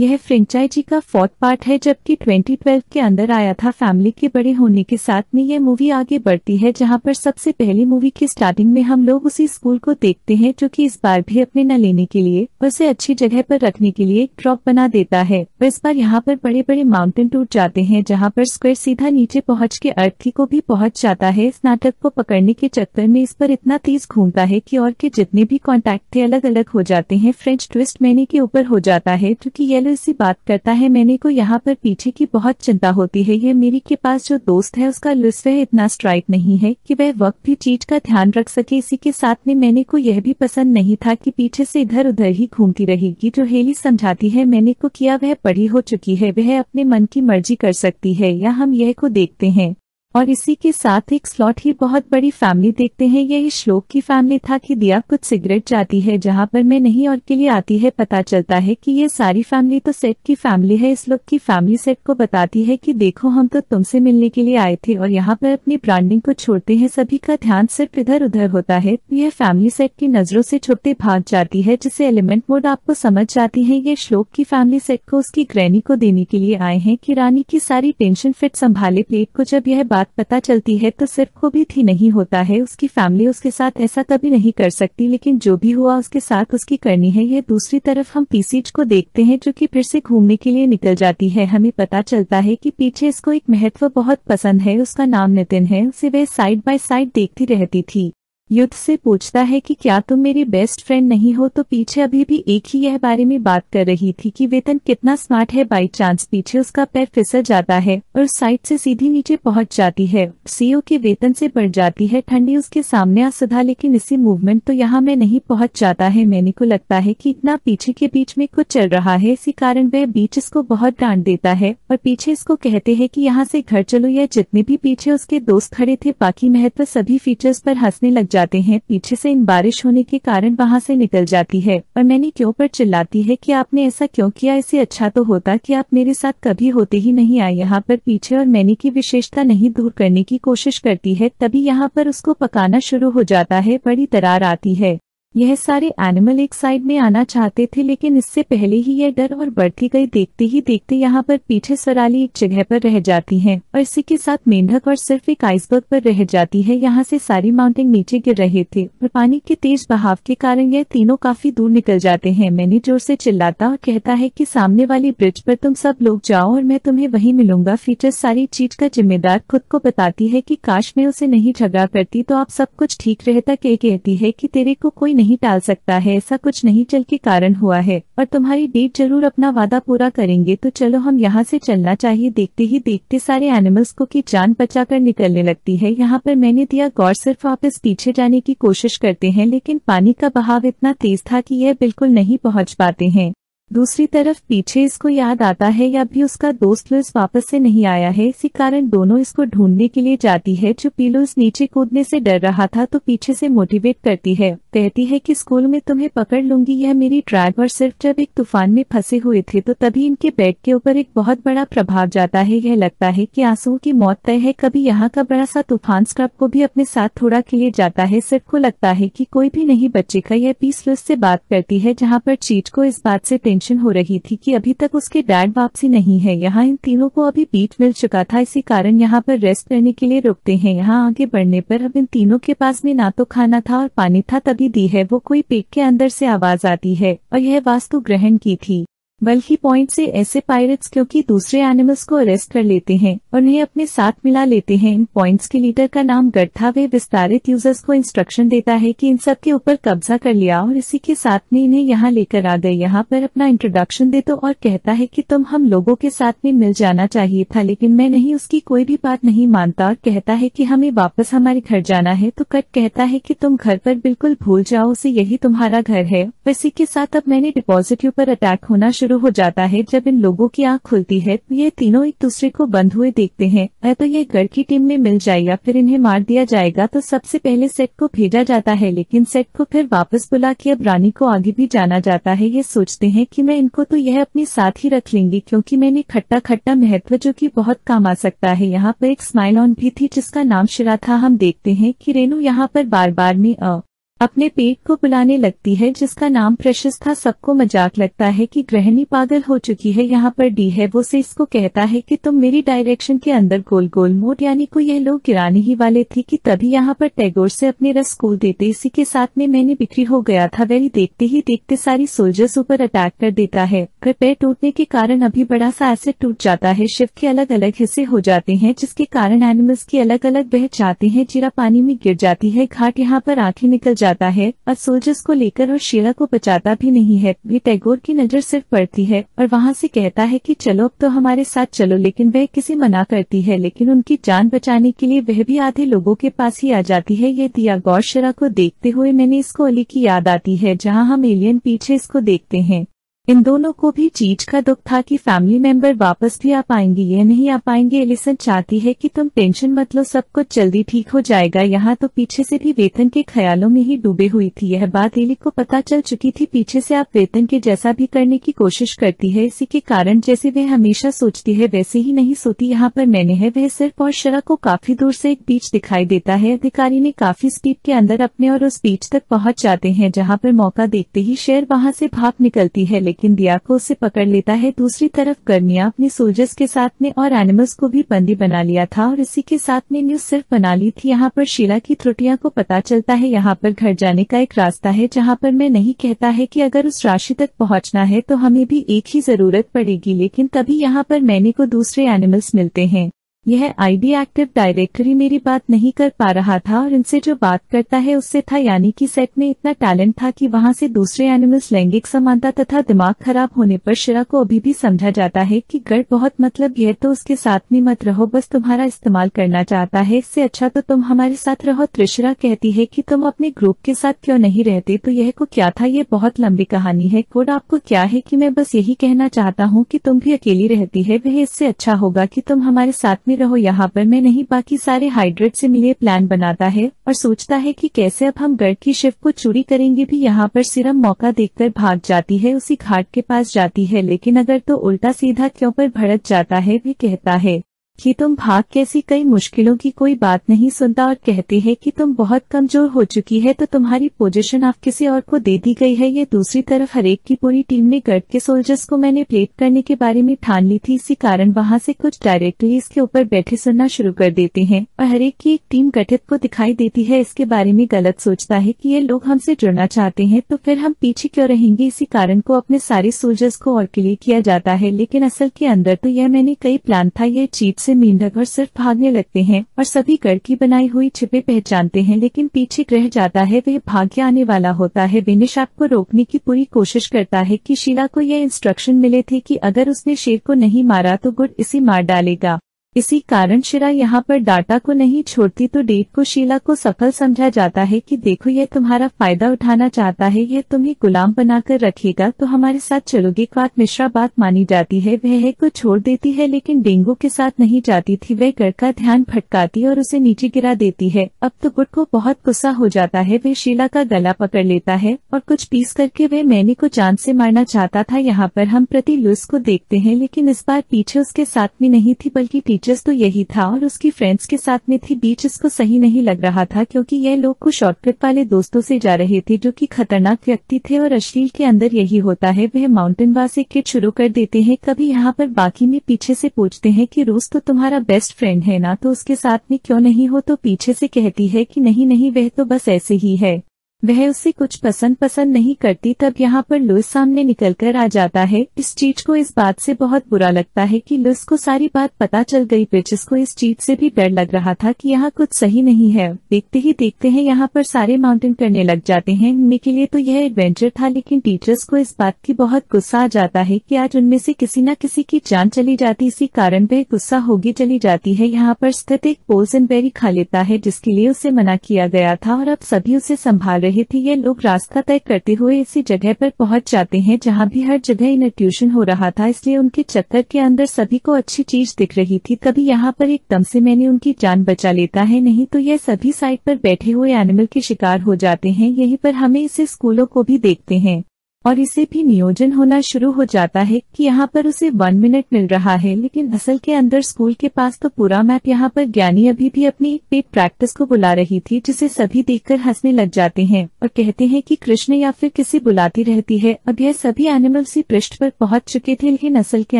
यह फ्रेंचाइजी का fourth part है जबकि 2012 के अंदर आया था फैमिली के बड़े होने के साथ में यह मूवी आगे बढ़ती है जहां पर सबसे पहले मूवी की स्टार्टिंग में हम लोग उसी स्कूल को देखते हैं जो कि इस बार भी अपने न लेने के लिए उसे अच्छी जगह पर रखने के लिए ड्रॉप बना देता है इस बार यहाँ पर बड़े बड़े माउंटेन टूट जाते हैं जहाँ पर स्क्वेयर सीधा नीचे पहुँच के अर्थी को भी पहुँच जाता है इस नाटक को पकड़ने के चक्कर में इस पर इतना तेज घूमता है की और के जितने भी कॉन्टेक्ट थे अलग अलग हो जाते हैं फ्रेंच ट्विस्ट मैने के ऊपर हो जाता है क्यूँकी येलो तरह से बात करता है मैंने को यहाँ पर पीछे की बहुत चिंता होती है ये मेरी के पास जो दोस्त है उसका लुस्वे इतना स्ट्राइक नहीं है कि वह वक्त भी चीज का ध्यान रख सके इसी के साथ में मैंने को यह भी पसंद नहीं था कि पीछे से इधर उधर ही घूमती रहेगी जो हेली समझाती है मैंने को किया वह पढ़ी हो चुकी है वह अपने मन की मर्जी कर सकती है या हम यह को देखते हैं और इसी के साथ एक स्लॉट ही बहुत बड़ी फैमिली देखते हैं इस श्लोक की फैमिली था कि दिया कुछ सिगरेट जाती है जहाँ पर मैं नहीं और के लिए आती है पता चलता है कि ये सारी फैमिली तो सेट की फैमिली है इस लोग की फैमिली सेट को बताती है कि देखो हम तो तुमसे मिलने के लिए आए थे और यहाँ पर अपनी ब्रांडिंग को छोड़ते है सभी का ध्यान सिर्फ इधर उधर होता है तो यह फैमिली सेट की नजरों से छुपते भाग जाती है जिसे एलिमेंट मोड आपको समझ जाती है ये श्लोक की फैमिली सेट को उसकी ग्रैनी को देने के लिए आए है कि रानी की सारी टेंशन फिट संभाले प्लेट को जब यह बात बात पता चलती है तो सिर्फ खुद ही थी नहीं होता है उसकी फैमिली उसके साथ ऐसा कभी नहीं कर सकती लेकिन जो भी हुआ उसके साथ उसकी करनी है यह दूसरी तरफ हम पीसीज को देखते हैं जो कि फिर से घूमने के लिए निकल जाती है हमें पता चलता है कि पीछे इसको एक महत्व बहुत पसंद है उसका नाम नितिन है उसे वह साइड बाय साइड देखती रहती थी युद्ध से पूछता है कि क्या तुम मेरी बेस्ट फ्रेंड नहीं हो तो पीछे अभी भी एक ही यह बारे में बात कर रही थी कि वेतन कितना स्मार्ट है बाई चांस पीछे उसका पैर फिसल जाता है और साइड से सीधी नीचे पहुंच जाती है सीओ e के वेतन से बढ़ जाती है ठंडी उसके सामने आ सुधा लेकिन इसी मूवमेंट तो यहाँ में नहीं पहुँच जाता है मैंने को लगता है की इतना पीछे के बीच में कुछ चल रहा है इसी कारण वह बीच इसको बहुत डांट देता है और पीछे इसको कहते हैं की यहाँ ऐसी घर चलो या जितने भी पीछे उसके दोस्त खड़े थे बाकी महत्व सभी फीचर्स आरोप हंसने लग जाते जाते हैं पीछे से इन बारिश होने के कारण वहाँ से निकल जाती है और मैनी क्यों पर चिल्लाती है कि आपने ऐसा क्यों किया इसे अच्छा तो होता कि आप मेरे साथ कभी होते ही नहीं आए यहाँ पर पीछे और मैनी की विशेषता नहीं दूर करने की कोशिश करती है तभी यहाँ पर उसको पकाना शुरू हो जाता है बड़ी दरार आती है यह सारे एनिमल एक साइड में आना चाहते थे लेकिन इससे पहले ही यह डर और बढ़ती गई देखते ही देखते यहाँ पर पीछे सराली एक जगह पर रह जाती है और इसी के साथ मेंढक और सिर्फ एक आइसबर्ग पर रह जाती है यहाँ से सारी माउंटेन नीचे गिर रहे थे और पानी के तेज बहाव के कारण यह तीनों काफी दूर निकल जाते हैं मैंने जोर से चिल्लाता और कहता है की सामने वाली ब्रिज पर तुम सब लोग जाओ और मैं तुम्हें वही मिलूंगा फीचर सारी चीज का जिम्मेदार खुद को बताती है की काश मैं उसे नहीं झगड़ा करती तो आप सब कुछ ठीक रहता कह कहती है की तेरे को कोई नहीं टाल सकता है ऐसा कुछ नहीं चल के कारण हुआ है और तुम्हारी डेट जरूर अपना वादा पूरा करेंगे तो चलो हम यहाँ से चलना चाहिए देखते ही देखते सारे एनिमल्स को की जान बचा कर निकलने लगती है यहाँ पर मैंने दिया गौर सिर्फ वापस पीछे जाने की कोशिश करते हैं लेकिन पानी का बहाव इतना तेज था की यह बिल्कुल नहीं पहुँच पाते हैं दूसरी तरफ पीछे इसको याद आता है या भी उसका दोस्त लुइस वापस से नहीं आया है इसी कारण दोनों इसको ढूंढने के लिए जाती है जो पीलुस नीचे कूदने से डर रहा था तो पीछे से मोटिवेट करती है कहती है कि स्कूल में तुम्हें पकड़ लूंगी यह मेरी ड्राइवर और सिर्फ जब एक तूफान में फंसे हुए थे तो तभी इनके बेड के ऊपर एक बहुत बड़ा प्रभाव जाता है यह लगता है की आंसुओं की मौत तय है कभी यहाँ का बड़ा सा तूफान स्क्रब को भी अपने साथ थोड़ा के लिए जाता है सिर्फ को लगता है की कोई भी नहीं बच्चे का यह पीस लुस से बात करती है जहाँ पर चीट को इस बात से टेंशन हो रही थी कि अभी तक उसके डैड वापसी नहीं है यहाँ इन तीनों को अभी बीट मिल चुका था इसी कारण यहाँ पर रेस्ट लेने के लिए रुकते हैं यहाँ आगे बढ़ने पर अब इन तीनों के पास में ना तो खाना था और पानी था तभी दी है वो कोई पेट के अंदर से आवाज आती है और यह वास्तु ग्रहण की थी बल्कि पॉइंट से ऐसे पायरेट्स क्योंकि दूसरे एनिमल्स को अरेस्ट कर लेते हैं और उन्हें अपने साथ मिला लेते हैं इन पॉइंट्स के लीडर का नाम गड्ढा वे विस्तारित यूजर्स को इंस्ट्रक्शन देता है कि इन सब के ऊपर कब्जा कर लिया और इसी के साथ में इन्हें यहाँ लेकर आ गए यहाँ पर अपना इंट्रोडक्शन दे दो तो और कहता है की तुम हम लोगों के साथ में मिल जाना चाहिए था लेकिन मैं नहीं उसकी कोई भी बात नहीं मानता और कहता है की हमें वापस हमारे घर जाना है तो कट कहता है की तुम घर पर बिल्कुल भूल जाओ उसे यही तुम्हारा घर है इसी के साथ अब मैंने डिपोजिटिव के अटैक होना शुरू शुरू हो जाता है जब इन लोगों की आंख खुलती है तो ये तीनों एक दूसरे को बंद हुए देखते हैं या तो ये घर की टीम में मिल जाएगा फिर इन्हें मार दिया जाएगा तो सबसे पहले सेट को भेजा जाता है लेकिन सेट को फिर वापस बुला के अब रानी को आगे भी जाना जाता है ये सोचते हैं की मैं इनको तो यह अपने साथ ही रख लेंगी क्यूँकी मैंने खट्टा खट्टा महत्व जो की बहुत काम आ सकता है यहाँ पर एक स्माइल ऑन भी थी जिसका नाम शिरा था हम देखते हैं की रेनू यहाँ पर बार बार में अ अपने पेट को बुलाने लगती है जिसका नाम प्रशस था सबको मजाक लगता है कि गृहिणी पागल हो चुकी है यहाँ पर डी है वो से इसको कहता है कि तुम मेरी डायरेक्शन के अंदर गोल गोल मोट यानी को यह लोग गिराने ही वाले थे कि तभी यहाँ पर टैगोर से अपने रस कूल देते इसी के साथ में मैंने बिक्री हो गया था वेरी देखते ही देखते सारी सोल्जर्स ऊपर अटैक कर देता है पेड़ टूटने के कारण अभी बड़ा सा ऐसे टूट जाता है शिव के अलग अलग हिस्से हो जाते हैं जिसके कारण एनिमल्स की अलग अलग बह जाते हैं जीरा पानी में गिर जाती है घाट यहाँ पर आखिर निकल जाती जाता है और सोल्जर्स को लेकर और शीला को बचाता भी नहीं है भी टैगोर की नजर सिर्फ पड़ती है और वहाँ से कहता है कि चलो अब तो हमारे साथ चलो लेकिन वह किसी मना करती है लेकिन उनकी जान बचाने के लिए वह भी आधे लोगों के पास ही आ जाती है ये दिया शरा को देखते हुए मैंने इसको अली की याद आती है जहाँ हम एलियन पीछे इसको देखते हैं इन दोनों को भी चीज का दुख था कि फैमिली मेंबर वापस भी आ पाएंगे या नहीं आ पाएंगे एलिसन चाहती है कि तुम टेंशन मत लो सब कुछ जल्दी ठीक हो जाएगा यहाँ तो पीछे से भी वेतन के ख्यालों में ही डूबे हुई थी यह बात एली को पता चल चुकी थी पीछे से आप वेतन के जैसा भी करने की कोशिश करती है इसी के कारण जैसे वह हमेशा सोचती है वैसे ही नहीं सोती यहाँ पर मैंने है वह सिर्फ और शरा को काफी दूर से एक बीच दिखाई देता है अधिकारी ने काफी स्पीड के अंदर अपने और उस बीच तक पहुँच जाते हैं जहाँ पर मौका देखते ही शेर वहाँ से भाग निकलती है लेकिन लेकिन दिया को उसे पकड़ लेता है दूसरी तरफ कर्निया अपने सोल्जर्स के साथ में और एनिमल्स को भी बंदी बना लिया था और इसी के साथ में न्यूज सिर्फ बना ली थी यहाँ पर शीला की त्रुटिया को पता चलता है यहाँ पर घर जाने का एक रास्ता है जहाँ पर मैं नहीं कहता है की अगर उस राशि तक पहुँचना है तो हमें भी एक ही जरूरत पड़ेगी लेकिन तभी यहाँ पर मैंने को दूसरे एनिमल्स मिलते हैं यह आईडी एक्टिव डायरेक्टरी मेरी बात नहीं कर पा रहा था और इनसे जो बात करता है उससे था यानी कि सेट में इतना टैलेंट था कि वहाँ से दूसरे एनिमल्स लैंगिक समानता तथा दिमाग खराब होने पर शिरा को अभी भी समझा जाता है कि गढ़ बहुत मतलब यह तो उसके साथ में मत रहो बस तुम्हारा इस्तेमाल करना चाहता है इससे अच्छा तो तुम हमारे साथ रहो त्रिशरा कहती है की तुम अपने ग्रुप के साथ क्यों नहीं रहते तो यह को क्या था ये बहुत लंबी कहानी है कोड आपको क्या है की मैं बस यही कहना चाहता हूँ की तुम भी अकेली रहती है वह इससे अच्छा होगा की तुम हमारे साथ में रहो यहाँ पर मैं नहीं बाकी सारे हाइड्रेट से मिले प्लान बनाता है और सोचता है कि कैसे अब हम गर्ड की शिव को चोरी करेंगे भी यहाँ पर सिरम मौका देखकर भाग जाती है उसी घाट के पास जाती है लेकिन अगर तो उल्टा सीधा क्यों पर भड़क जाता है भी कहता है कि तुम भाग कैसी कई मुश्किलों की कोई बात नहीं सुनता और कहते हैं कि तुम बहुत कमजोर हो चुकी है तो तुम्हारी पोजीशन आप किसी और को दे दी गई है ये दूसरी तरफ हरेक की पूरी टीम ने गर्ड के सोल्जर्स को मैंने प्लेट करने के बारे में ठान ली थी इसी कारण वहाँ से कुछ डायरेक्टली इसके ऊपर बैठे सुनना शुरू कर देते हैं और हरेक की एक टीम गठित को दिखाई देती है इसके बारे में गलत सोचता है की ये लोग हमसे जुड़ना चाहते है तो फिर हम पीछे क्यों रहेंगे इसी कारण को अपने सारे सोल्जर्स को और क्लियर किया जाता है लेकिन असल के अंदर तो यह मैंने कई प्लान था यह चीज से और सिर्फ भागने लगते हैं और सभी कर की बनाई हुई छिपे पहचानते हैं लेकिन पीछे रह जाता है वह भाग्य आने वाला होता है विनिश आपको रोकने की पूरी कोशिश करता है कि शीला को यह इंस्ट्रक्शन मिले थे कि अगर उसने शेर को नहीं मारा तो गुड इसे मार डालेगा इसी कारण शिरा यहाँ पर डाटा को नहीं छोड़ती तो डेट को शीला को सफल समझा जाता है कि देखो ये तुम्हारा फायदा उठाना चाहता है ये तुम्हें गुलाम बनाकर रखेगा तो हमारे साथ चलोगे क्वात मिश्रा बात मानी जाती है वह को छोड़ देती है लेकिन डेंगू के साथ नहीं जाती थी वह गढ़ का ध्यान भटकाती और उसे नीचे गिरा देती है अब तो गुट को बहुत गुस्सा हो जाता है वह शीला का गला पकड़ लेता है और कुछ पीस करके वह मैंने को चांद से मारना चाहता था यहाँ पर हम प्रति लुस को देखते हैं लेकिन इस बार पीछे उसके साथ में नहीं थी बल्कि फीचर्स तो यही था और उसकी फ्रेंड्स के साथ में थी बीच इसको सही नहीं लग रहा था क्योंकि यह लोग कुछ शॉर्टकट वाले दोस्तों से जा रहे थे जो कि खतरनाक व्यक्ति थे और अश्लील के अंदर यही होता है वह माउंटेन बार से किट शुरू कर देते हैं कभी यहाँ पर बाकी में पीछे से पूछते हैं कि रोज तो तुम्हारा बेस्ट फ्रेंड है ना तो उसके साथ में क्यों नहीं हो तो पीछे से कहती है कि नहीं नहीं वह तो बस ऐसे ही है वह उसे कुछ पसंद पसंद नहीं करती तब यहाँ पर लुइस सामने निकलकर आ जाता है इस चीज को इस बात से बहुत बुरा लगता है कि लुइस को सारी बात पता चल गई पे जिसको इस चीज से भी डर लग रहा था कि यहाँ कुछ सही नहीं है देखते ही देखते हैं यहाँ पर सारे माउंटेन करने लग जाते हैं उनमें के लिए तो यह एडवेंचर था लेकिन टीचर्स को इस बात की बहुत गुस्सा आ जाता है की आज उनमें से किसी न किसी की जान चली जाती इसी कारण वह गुस्सा होगी चली जाती है यहाँ पर स्थित एक एंड बेरी खा लेता है जिसके लिए उसे मना किया गया था और अब सभी उसे संभाल रही थी ये लोग रास्ता तय करते हुए इसी जगह पर पहुंच जाते हैं जहां भी हर जगह इन ट्यूशन हो रहा था इसलिए उनके चक्कर के अंदर सभी को अच्छी चीज दिख रही थी तभी यहाँ पर एकदम से मैंने उनकी जान बचा लेता है नहीं तो ये सभी साइड पर बैठे हुए एनिमल के शिकार हो जाते हैं यही पर हमें इसे स्कूलों को भी देखते हैं और इसे भी नियोजन होना शुरू हो जाता है कि यहाँ पर उसे वन मिनट मिल रहा है लेकिन असल के अंदर स्कूल के पास तो पूरा मैप यहाँ पर ज्ञानी अभी भी अपनी पेट प्रैक्टिस को बुला रही थी जिसे सभी देखकर हंसने लग जाते हैं और कहते हैं कि कृष्ण या फिर किसी बुलाती रहती है अब यह सभी एनिमल सी पृष्ठ पर पहुँच चुके थे लेकिन असल के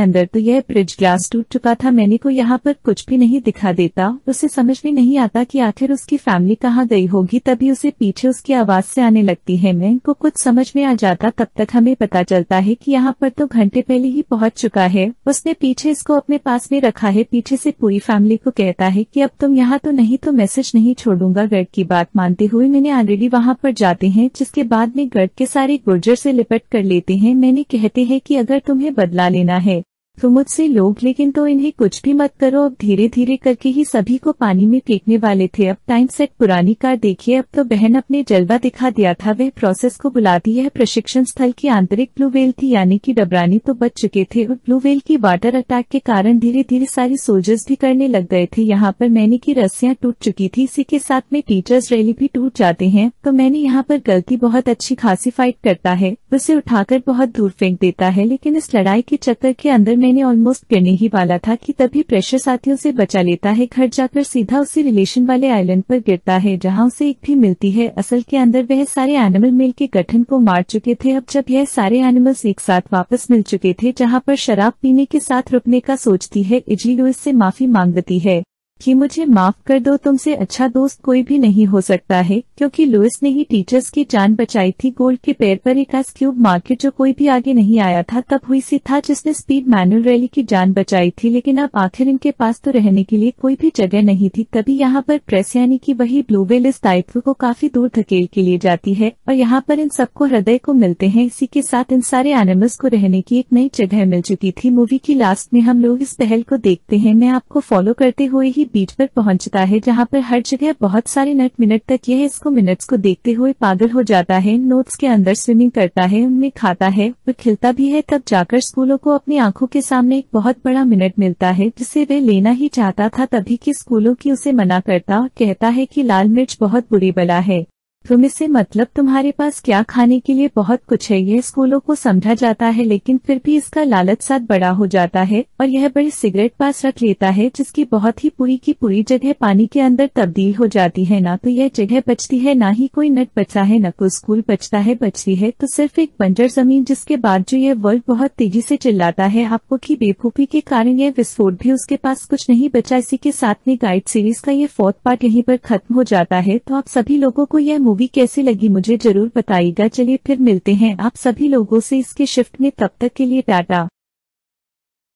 अंदर तो यह ब्रिज ग्लास टूट चुका था मैंने को यहाँ पर कुछ भी नहीं दिखा देता उसे समझ में नहीं आता की आखिर उसकी फैमिली कहाँ गई होगी तभी उसे पीछे उसकी आवाज ऐसी आने लगती है मैं को कुछ समझ में आ जाता तक हमें पता चलता है कि यहाँ पर तो घंटे पहले ही पहुँच चुका है उसने पीछे इसको अपने पास में रखा है पीछे से पूरी फैमिली को कहता है कि अब तुम यहाँ तो नहीं तो मैसेज नहीं छोड़ूंगा गर्ड की बात मानते हुए मैंने ऑलरेडी वहाँ पर जाते हैं जिसके बाद में गर्ड के सारे गुर्जर से लिपट कर लेते हैं मैंने कहते हैं की अगर तुम्हें बदला लेना है तो मुझसे लोग लेकिन तो इन्हें कुछ भी मत करो अब धीरे धीरे करके ही सभी को पानी में फेंकने वाले थे अब टाइम सेट पुरानी कार देखिए अब तो बहन अपने जलवा दिखा दिया था वह प्रोसेस को बुलाती है प्रशिक्षण स्थल की आंतरिक ब्लू वेल थी यानी कि डबरानी तो बच चुके थे और ब्लू वेल की वाटर अटैक के कारण धीरे धीरे सारे सोल्जर्स भी करने लग गए थे यहाँ पर मैंने की रस्सियाँ टूट चुकी थी इसी के साथ में टीचर्स रैली भी टूट जाते हैं तो मैंने यहाँ पर गलती बहुत अच्छी खासी फाइट करता है उसे उठाकर बहुत दूर फेंक देता है लेकिन इस लड़ाई के चक्कर के अंदर मैं मैंने ऑलमोस्ट गिरने ही वाला था कि तभी प्रेशर साथियों से बचा लेता है घर जाकर सीधा उसी रिलेशन वाले आइलैंड पर गिरता है जहां उसे एक भी मिलती है असल के अंदर वह सारे एनिमल मेल के गठन को मार चुके थे अब जब यह सारे एनिमल्स एक साथ वापस मिल चुके थे जहाँ पर शराब पीने के साथ रुकने का सोचती है लुइस ऐसी माफी मांग है कि मुझे माफ कर दो तुमसे अच्छा दोस्त कोई भी नहीं हो सकता है क्योंकि लुइस ने ही टीचर्स की जान बचाई थी गोल्ड के पैर पर एक क्यूब क्यूब मार्केट जो कोई भी आगे नहीं आया था तब हुई सी था जिसने स्पीड मैनुअल रैली की जान बचाई थी लेकिन अब आखिर इनके पास तो रहने के लिए कोई भी जगह नहीं थी तभी यहाँ पर प्रेस यानी की वही ब्लूवेल इस दायित्व को काफी दूर धकेल के लिए जाती है और यहाँ पर इन सबको हृदय को मिलते हैं इसी के साथ इन सारे एनिमल्स को रहने की एक नई जगह मिल चुकी थी मूवी की लास्ट में हम लोग इस पहल को देखते हैं मैं आपको फॉलो करते हुए ही बीट पर पहुंचता है जहां पर हर जगह बहुत सारे नट मिनट तक यह इसको मिनट्स को देखते हुए पागल हो जाता है नोट्स के अंदर स्विमिंग करता है उनमें खाता है वह खिलता भी है तब जाकर स्कूलों को अपनी आंखों के सामने एक बहुत बड़ा मिनट मिलता है जिसे वे लेना ही चाहता था तभी की स्कूलों की उसे मना करता और कहता है की लाल मिर्च बहुत बुरी बला है तुम इससे मतलब तुम्हारे पास क्या खाने के लिए बहुत कुछ है यह स्कूलों को समझा जाता है लेकिन फिर भी इसका लालच साथ बड़ा हो जाता है और यह बड़े सिगरेट पास रख लेता है जिसकी बहुत ही पूरी की पूरी जगह पानी के अंदर तब्दील हो जाती है ना तो यह जगह बचती है ना ही कोई नट बचा है न कोई स्कूल बचता है बचती है तो सिर्फ एक बंजर जमीन जिसके बाद जो यह वर्ल्ड बहुत तेजी से चिल्लाता है आपको की बेफूफी के कारण यह विस्फोट भी उसके पास कुछ नहीं बचा इसी के साथ में गाइड सीरीज का यह फोर्थ पार्ट यही पर खत्म हो जाता है तो आप सभी लोगो को यह मूवी कैसी लगी मुझे जरूर बताइएगा चलिए फिर मिलते हैं आप सभी लोगों से इसके शिफ्ट में तब तक के लिए टाटा